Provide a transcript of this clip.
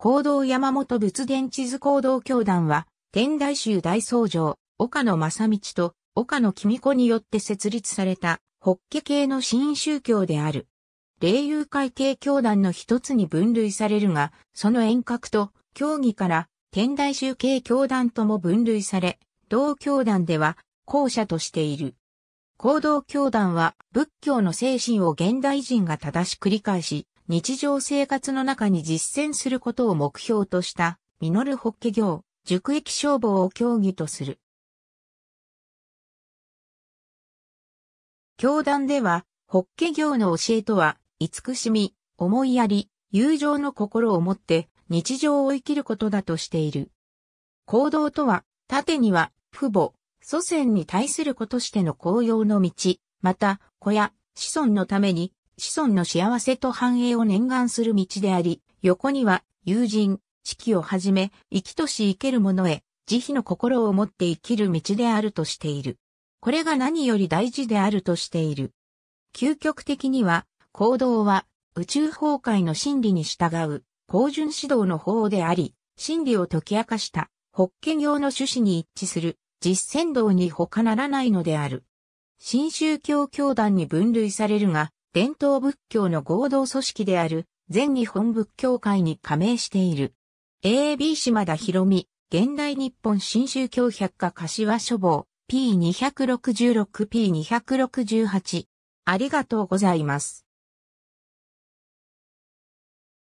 行動山本仏殿地図行動教団は、天台宗大僧正、岡野正道と岡野公子によって設立された、法華系の新宗教である。霊友会系教団の一つに分類されるが、その遠隔と、教義から、天台宗系教団とも分類され、同教団では、後者としている。行動教団は、仏教の精神を現代人が正しく理解し、日常生活の中に実践することを目標とした、実るホッケ業、熟益消防を競技とする。教団では、ホッケ業の教えとは、慈しみ、思いやり、友情の心を持って日常を生きることだとしている。行動とは、縦には、父母、祖先に対することしての公用の道、また、子や子孫のために子孫の幸せと繁栄を念願する道であり、横には友人、知己をはじめ、生きとし生ける者へ、慈悲の心を持って生きる道であるとしている。これが何より大事であるとしている。究極的には、行動は宇宙崩壊の真理に従う、高順指導の法であり、真理を解き明かした、法華行の趣旨に一致する、実践道に他ならないのである。新宗教教団に分類されるが、伝統仏教の合同組織である全日本仏教会に加盟している。AB 島田博美、現代日本新宗教百科柏書房 P266P268。ありがとうございます。